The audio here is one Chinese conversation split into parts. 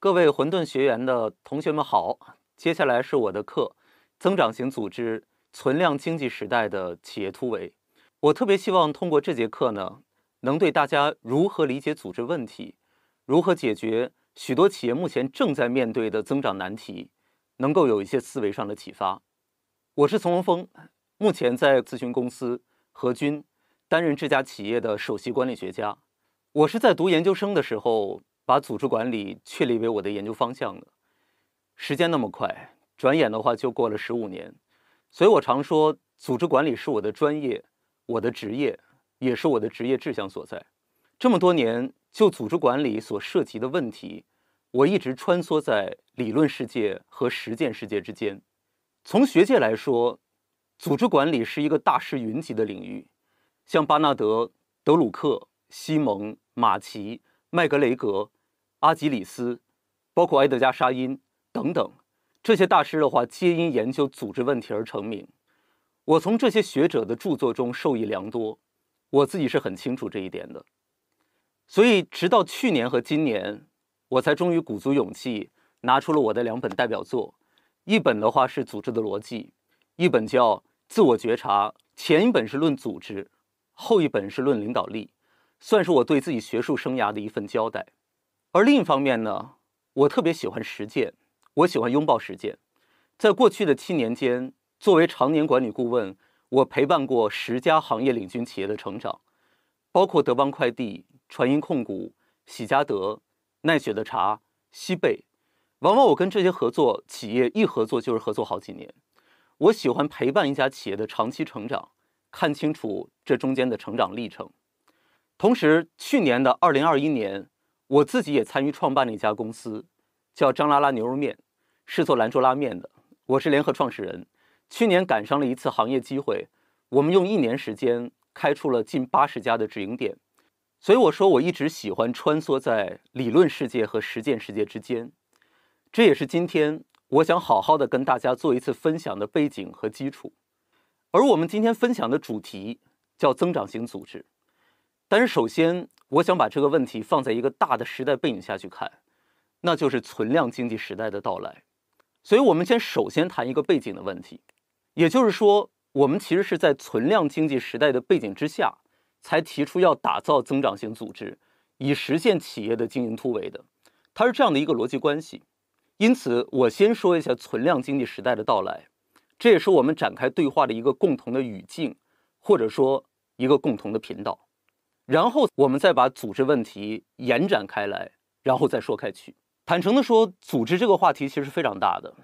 各位混沌学员的同学们好，接下来是我的课《增长型组织：存量经济时代的企业突围》。我特别希望通过这节课呢，能对大家如何理解组织问题，如何解决许多企业目前正在面对的增长难题，能够有一些思维上的启发。我是丛文峰，目前在咨询公司和军担任这家企业的首席管理学家。我是在读研究生的时候。把组织管理确立为我的研究方向了。时间那么快，转眼的话就过了十五年，所以我常说，组织管理是我的专业，我的职业，也是我的职业志向所在。这么多年，就组织管理所涉及的问题，我一直穿梭在理论世界和实践世界之间。从学界来说，组织管理是一个大师云集的领域，像巴纳德、德鲁克、西蒙、马奇、麦格雷格。阿吉里斯，包括埃德加·沙因等等，这些大师的话，皆因研究组织问题而成名。我从这些学者的著作中受益良多，我自己是很清楚这一点的。所以，直到去年和今年，我才终于鼓足勇气，拿出了我的两本代表作。一本的话是《组织的逻辑》，一本叫《自我觉察》。前一本是论组织，后一本是论领导力，算是我对自己学术生涯的一份交代。而另一方面呢，我特别喜欢实践，我喜欢拥抱实践。在过去的七年间，作为常年管理顾问，我陪伴过十家行业领军企业的成长，包括德邦快递、传音控股、喜家德、奈雪的茶、西贝。往往我跟这些合作企业一合作就是合作好几年。我喜欢陪伴一家企业的长期成长，看清楚这中间的成长历程。同时，去年的二零二一年。我自己也参与创办了一家公司，叫张拉拉牛肉面，是做兰州拉面的。我是联合创始人，去年赶上了一次行业机会，我们用一年时间开出了近八十家的直营店。所以我说，我一直喜欢穿梭在理论世界和实践世界之间，这也是今天我想好好的跟大家做一次分享的背景和基础。而我们今天分享的主题叫增长型组织。但是，首先，我想把这个问题放在一个大的时代背景下去看，那就是存量经济时代的到来。所以，我们先首先谈一个背景的问题，也就是说，我们其实是在存量经济时代的背景之下，才提出要打造增长型组织，以实现企业的经营突围的。它是这样的一个逻辑关系。因此，我先说一下存量经济时代的到来，这也是我们展开对话的一个共同的语境，或者说一个共同的频道。然后我们再把组织问题延展开来，然后再说开去。坦诚地说，组织这个话题其实是非常大的，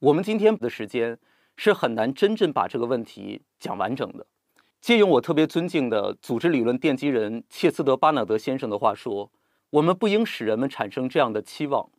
我们今天的时间是很难真正把这个问题讲完整的。借用我特别尊敬的组织理论奠基人切斯德巴纳德先生的话说：“我们不应使人们产生这样的期望，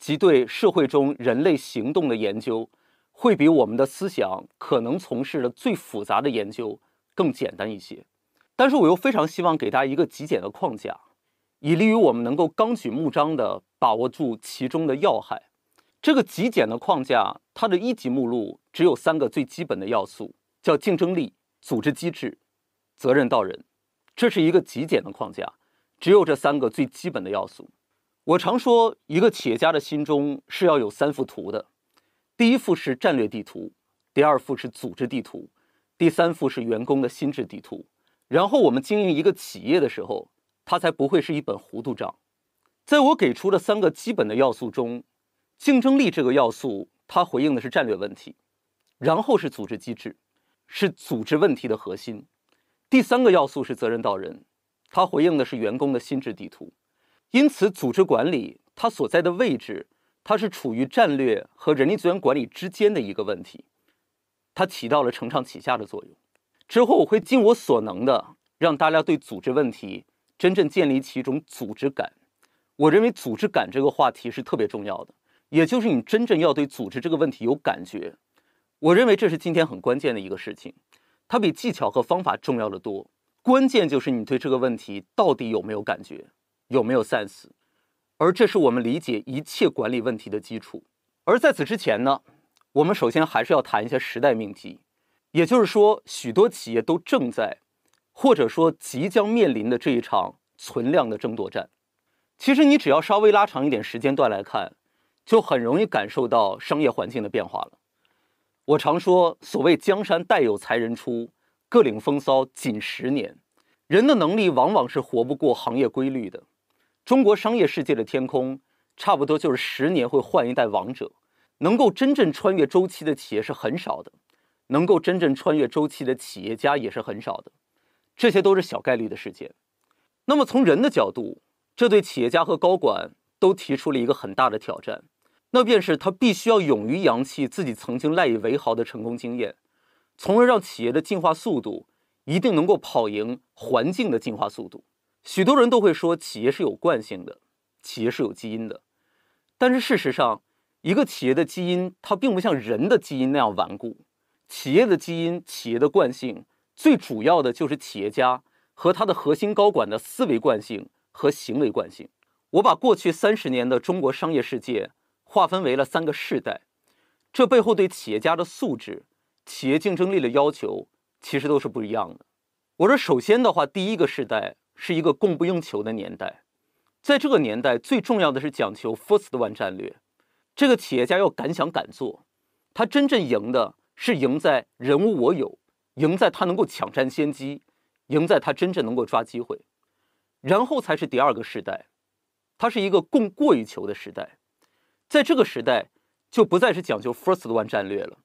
即对社会中人类行动的研究会比我们的思想可能从事的最复杂的研究更简单一些。”但是我又非常希望给大家一个极简的框架，以利于我们能够纲举目张地把握住其中的要害。这个极简的框架，它的一级目录只有三个最基本的要素，叫竞争力、组织机制、责任到人。这是一个极简的框架，只有这三个最基本的要素。我常说，一个企业家的心中是要有三幅图的：第一幅是战略地图，第二幅是组织地图，第三幅是员工的心智地图。然后我们经营一个企业的时候，它才不会是一本糊涂账。在我给出的三个基本的要素中，竞争力这个要素它回应的是战略问题，然后是组织机制，是组织问题的核心。第三个要素是责任到人，它回应的是员工的心智地图。因此，组织管理它所在的位置，它是处于战略和人力资源管理之间的一个问题，它起到了承上启下的作用。之后，我会尽我所能的让大家对组织问题真正建立起一种组织感。我认为组织感这个话题是特别重要的，也就是你真正要对组织这个问题有感觉。我认为这是今天很关键的一个事情，它比技巧和方法重要的多。关键就是你对这个问题到底有没有感觉，有没有 sense，而这是我们理解一切管理问题的基础。而在此之前呢，我们首先还是要谈一下时代命题。也就是说，许多企业都正在，或者说即将面临的这一场存量的争夺战，其实你只要稍微拉长一点时间段来看，就很容易感受到商业环境的变化了。我常说，所谓江山代有才人出，各领风骚仅十年。人的能力往往是活不过行业规律的。中国商业世界的天空，差不多就是十年会换一代王者，能够真正穿越周期的企业是很少的。能够真正穿越周期的企业家也是很少的，这些都是小概率的事件。那么从人的角度，这对企业家和高管都提出了一个很大的挑战，那便是他必须要勇于扬弃自己曾经赖以为豪的成功经验，从而让企业的进化速度一定能够跑赢环境的进化速度。许多人都会说，企业是有惯性的，企业是有基因的，但是事实上，一个企业的基因它并不像人的基因那样顽固。企业的基因、企业的惯性，最主要的就是企业家和他的核心高管的思维惯性和行为惯性。我把过去三十年的中国商业世界划分为了三个世代，这背后对企业家的素质、企业竞争力的要求其实都是不一样的。我说，首先的话，第一个世代是一个供不应求的年代，在这个年代，最重要的是讲求 first one 战略，这个企业家要敢想敢做，他真正赢的。是赢在人无我有，赢在他能够抢占先机，赢在他真正能够抓机会，然后才是第二个时代，它是一个供过于求的时代，在这个时代就不再是讲究 first one 战略了，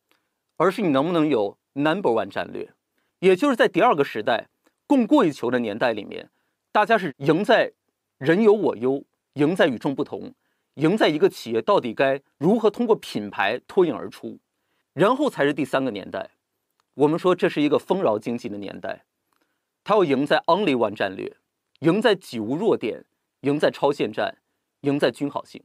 而是你能不能有 number one 战略，也就是在第二个时代供过于求的年代里面，大家是赢在人有我优，赢在与众不同，赢在一个企业到底该如何通过品牌脱颖而出。然后才是第三个年代，我们说这是一个丰饶经济的年代，它要赢在 only one 战略，赢在己无弱点，赢在超限战，赢在均衡性。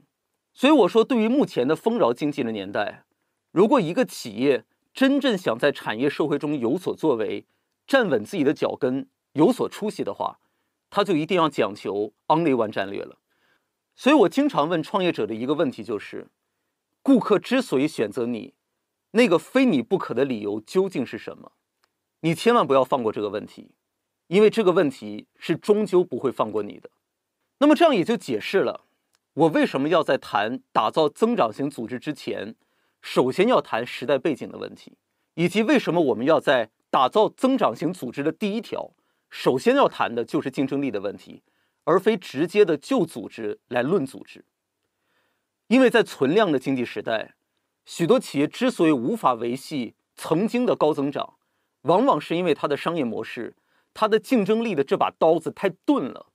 所以我说，对于目前的丰饶经济的年代，如果一个企业真正想在产业社会中有所作为，站稳自己的脚跟，有所出息的话，他就一定要讲求 only one 战略了。所以我经常问创业者的一个问题就是，顾客之所以选择你。那个非你不可的理由究竟是什么？你千万不要放过这个问题，因为这个问题是终究不会放过你的。那么这样也就解释了，我为什么要在谈打造增长型组织之前，首先要谈时代背景的问题，以及为什么我们要在打造增长型组织的第一条，首先要谈的就是竞争力的问题，而非直接的就组织来论组织，因为在存量的经济时代。许多企业之所以无法维系曾经的高增长，往往是因为它的商业模式、它的竞争力的这把刀子太钝了，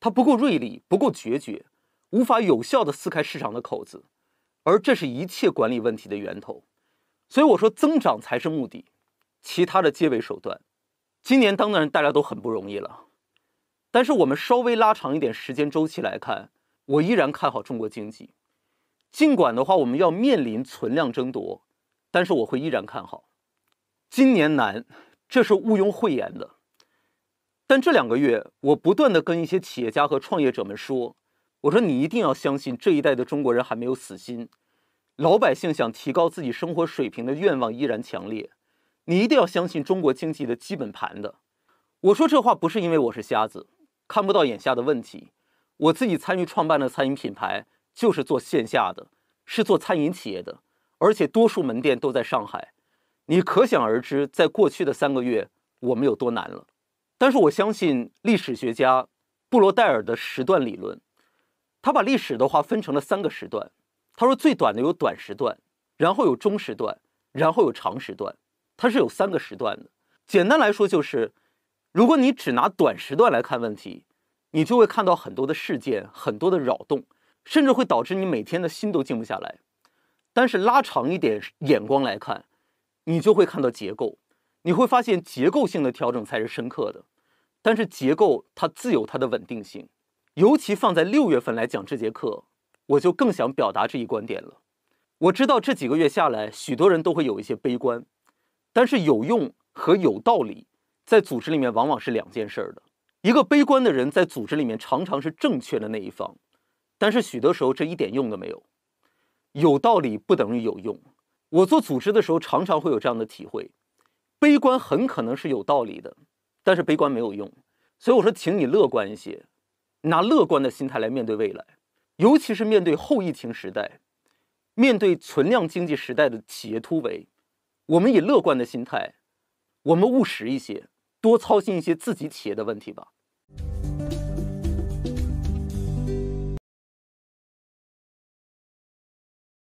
它不够锐利、不够决绝，无法有效的撕开市场的口子，而这是一切管理问题的源头。所以我说，增长才是目的，其他的皆为手段。今年当然大家都很不容易了，但是我们稍微拉长一点时间周期来看，我依然看好中国经济。尽管的话，我们要面临存量争夺，但是我会依然看好。今年难，这是毋庸讳言的。但这两个月，我不断的跟一些企业家和创业者们说：“我说你一定要相信这一代的中国人还没有死心，老百姓想提高自己生活水平的愿望依然强烈。你一定要相信中国经济的基本盘的。”我说这话不是因为我是瞎子，看不到眼下的问题。我自己参与创办的餐饮品牌。就是做线下的，是做餐饮企业的，而且多数门店都在上海，你可想而知，在过去的三个月，我们有多难了。但是我相信历史学家布罗代尔的时段理论，他把历史的话分成了三个时段，他说最短的有短时段，然后有中时段，然后有长时段，它是有三个时段的。简单来说就是，如果你只拿短时段来看问题，你就会看到很多的事件，很多的扰动。甚至会导致你每天的心都静不下来，但是拉长一点眼光来看，你就会看到结构，你会发现结构性的调整才是深刻的。但是结构它自有它的稳定性，尤其放在六月份来讲这节课，我就更想表达这一观点了。我知道这几个月下来，许多人都会有一些悲观，但是有用和有道理，在组织里面往往是两件事儿的。一个悲观的人在组织里面常常是正确的那一方。但是许多时候这一点用都没有，有道理不等于有用。我做组织的时候常常会有这样的体会：悲观很可能是有道理的，但是悲观没有用。所以我说，请你乐观一些，拿乐观的心态来面对未来，尤其是面对后疫情时代，面对存量经济时代的企业突围，我们以乐观的心态，我们务实一些，多操心一些自己企业的问题吧。